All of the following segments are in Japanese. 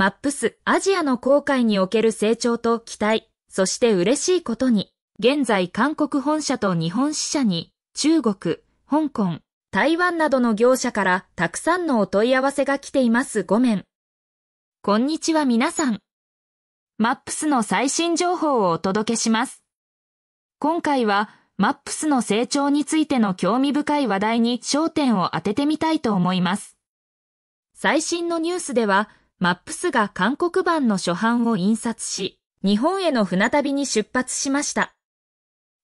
マップスアジアの航海における成長と期待、そして嬉しいことに、現在韓国本社と日本支社に、中国、香港、台湾などの業者からたくさんのお問い合わせが来ていますごめん。こんにちは皆さん。マップスの最新情報をお届けします。今回は、マップスの成長についての興味深い話題に焦点を当ててみたいと思います。最新のニュースでは、マップスが韓国版の初版を印刷し、日本への船旅に出発しました。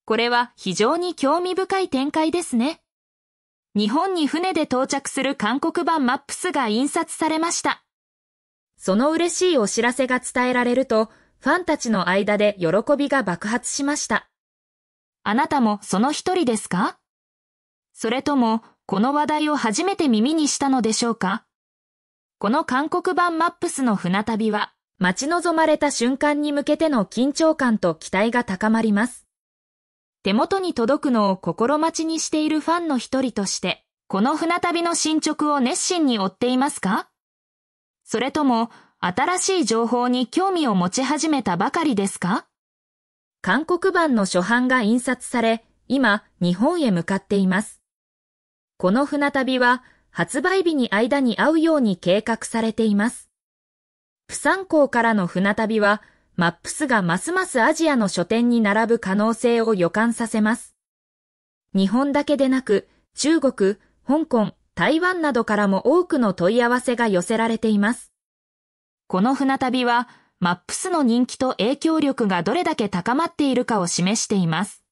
これは非常に興味深い展開ですね。日本に船で到着する韓国版マップスが印刷されました。その嬉しいお知らせが伝えられると、ファンたちの間で喜びが爆発しました。あなたもその一人ですかそれとも、この話題を初めて耳にしたのでしょうかこの韓国版マップスの船旅は、待ち望まれた瞬間に向けての緊張感と期待が高まります。手元に届くのを心待ちにしているファンの一人として、この船旅の進捗を熱心に追っていますかそれとも、新しい情報に興味を持ち始めたばかりですか韓国版の初版が印刷され、今、日本へ向かっています。この船旅は、発売日に間に合うように計画されています。釜山港からの船旅は、マップスがますますアジアの書店に並ぶ可能性を予感させます。日本だけでなく、中国、香港、台湾などからも多くの問い合わせが寄せられています。この船旅は、マップスの人気と影響力がどれだけ高まっているかを示しています。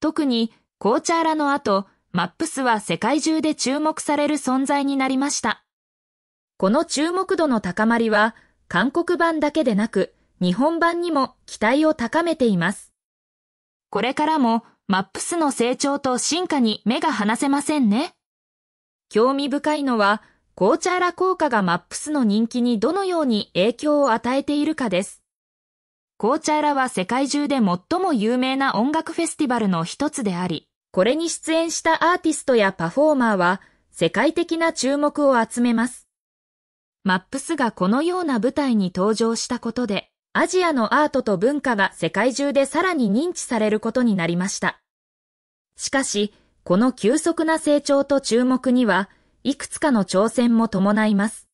特に、紅茶ラの後、マップスは世界中で注目される存在になりました。この注目度の高まりは、韓国版だけでなく、日本版にも期待を高めています。これからも、マップスの成長と進化に目が離せませんね。興味深いのは、コーチャーラ効果がマップスの人気にどのように影響を与えているかです。コーチャーラは世界中で最も有名な音楽フェスティバルの一つであり、これに出演したアーティストやパフォーマーは世界的な注目を集めます。マップスがこのような舞台に登場したことで、アジアのアートと文化が世界中でさらに認知されることになりました。しかし、この急速な成長と注目には、いくつかの挑戦も伴います。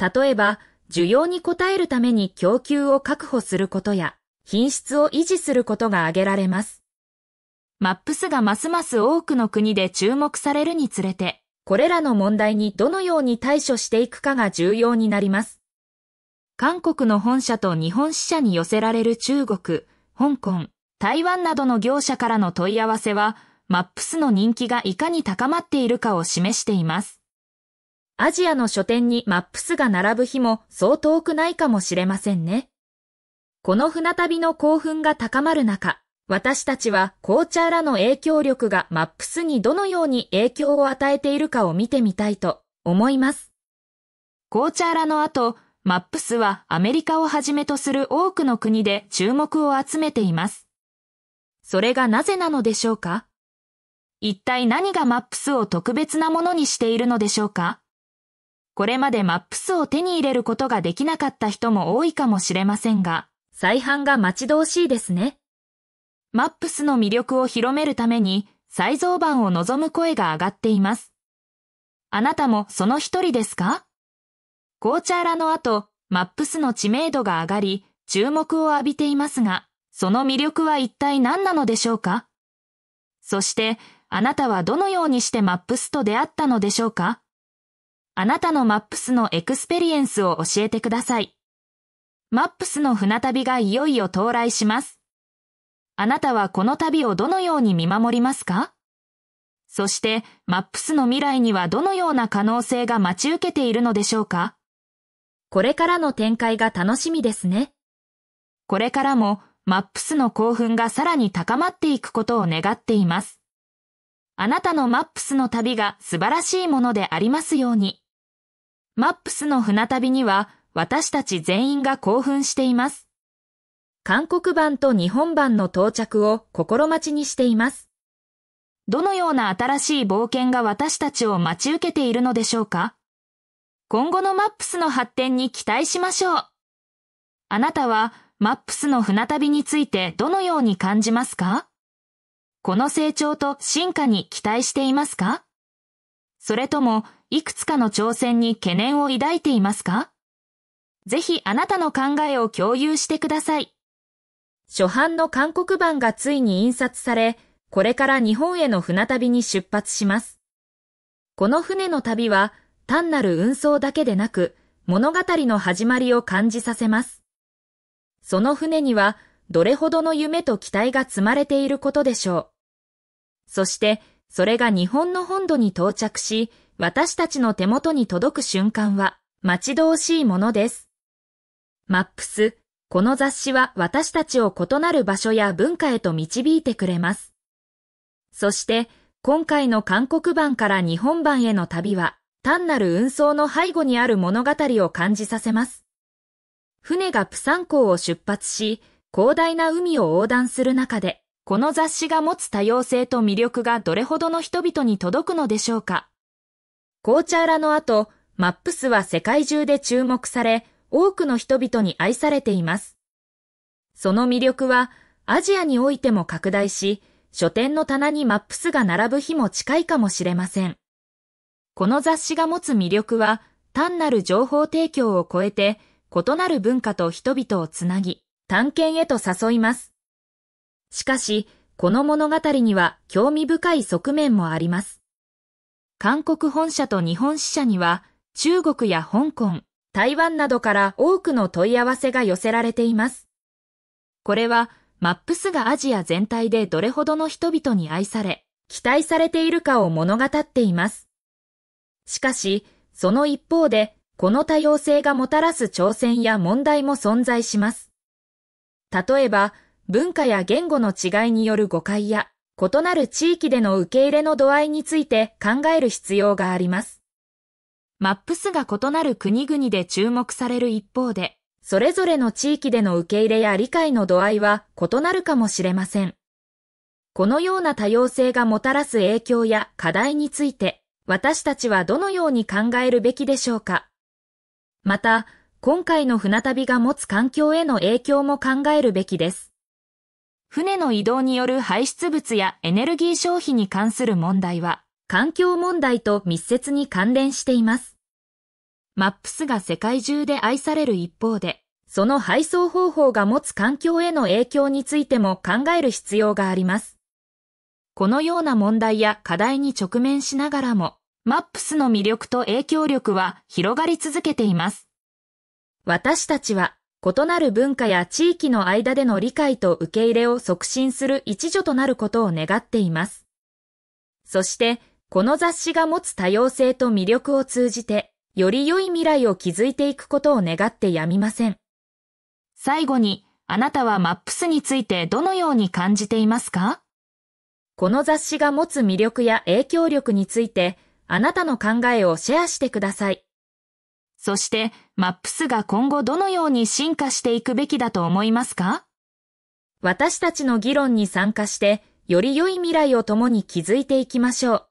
例えば、需要に応えるために供給を確保することや、品質を維持することが挙げられます。マップスがますます多くの国で注目されるにつれて、これらの問題にどのように対処していくかが重要になります。韓国の本社と日本支社に寄せられる中国、香港、台湾などの業者からの問い合わせは、マップスの人気がいかに高まっているかを示しています。アジアの書店にマップスが並ぶ日もそう遠くないかもしれませんね。この船旅の興奮が高まる中、私たちは紅茶らの影響力がマップスにどのように影響を与えているかを見てみたいと思います。紅茶らの後、マップスはアメリカをはじめとする多くの国で注目を集めています。それがなぜなのでしょうか一体何がマップスを特別なものにしているのでしょうかこれまでマップスを手に入れることができなかった人も多いかもしれませんが、再販が待ち遠しいですね。マップスの魅力を広めるために再造版を望む声が上がっています。あなたもその一人ですか紅茶ラの後、マップスの知名度が上がり、注目を浴びていますが、その魅力は一体何なのでしょうかそして、あなたはどのようにしてマップスと出会ったのでしょうかあなたのマップスのエクスペリエンスを教えてください。マップスの船旅がいよいよ到来します。あなたはこの旅をどのように見守りますかそして、マップスの未来にはどのような可能性が待ち受けているのでしょうかこれからの展開が楽しみですね。これからも、マップスの興奮がさらに高まっていくことを願っています。あなたのマップスの旅が素晴らしいものでありますように。マップスの船旅には、私たち全員が興奮しています。韓国版と日本版の到着を心待ちにしています。どのような新しい冒険が私たちを待ち受けているのでしょうか今後のマップスの発展に期待しましょう。あなたはマップスの船旅についてどのように感じますかこの成長と進化に期待していますかそれとも、いくつかの挑戦に懸念を抱いていますかぜひあなたの考えを共有してください。初版の韓国版がついに印刷され、これから日本への船旅に出発します。この船の旅は、単なる運送だけでなく、物語の始まりを感じさせます。その船には、どれほどの夢と期待が積まれていることでしょう。そして、それが日本の本土に到着し、私たちの手元に届く瞬間は、待ち遠しいものです。マップス、この雑誌は私たちを異なる場所や文化へと導いてくれます。そして、今回の韓国版から日本版への旅は、単なる運送の背後にある物語を感じさせます。船がプサン港を出発し、広大な海を横断する中で、この雑誌が持つ多様性と魅力がどれほどの人々に届くのでしょうか。紅茶裏の後、マップスは世界中で注目され、多くの人々に愛されています。その魅力はアジアにおいても拡大し、書店の棚にマップスが並ぶ日も近いかもしれません。この雑誌が持つ魅力は、単なる情報提供を超えて、異なる文化と人々をつなぎ、探検へと誘います。しかし、この物語には興味深い側面もあります。韓国本社と日本支社には、中国や香港、台湾などから多くの問い合わせが寄せられています。これは、マップスがアジア全体でどれほどの人々に愛され、期待されているかを物語っています。しかし、その一方で、この多様性がもたらす挑戦や問題も存在します。例えば、文化や言語の違いによる誤解や、異なる地域での受け入れの度合いについて考える必要があります。マップスが異なる国々で注目される一方で、それぞれの地域での受け入れや理解の度合いは異なるかもしれません。このような多様性がもたらす影響や課題について、私たちはどのように考えるべきでしょうか。また、今回の船旅が持つ環境への影響も考えるべきです。船の移動による排出物やエネルギー消費に関する問題は、環境問題と密接に関連しています。マップスが世界中で愛される一方で、その配送方法が持つ環境への影響についても考える必要があります。このような問題や課題に直面しながらも、マップスの魅力と影響力は広がり続けています。私たちは異なる文化や地域の間での理解と受け入れを促進する一助となることを願っています。そして、この雑誌が持つ多様性と魅力を通じて、より良い未来を築いていくことを願ってやみません。最後に、あなたはマップスについてどのように感じていますかこの雑誌が持つ魅力や影響力について、あなたの考えをシェアしてください。そして、マップスが今後どのように進化していくべきだと思いますか私たちの議論に参加して、より良い未来を共に築いていきましょう。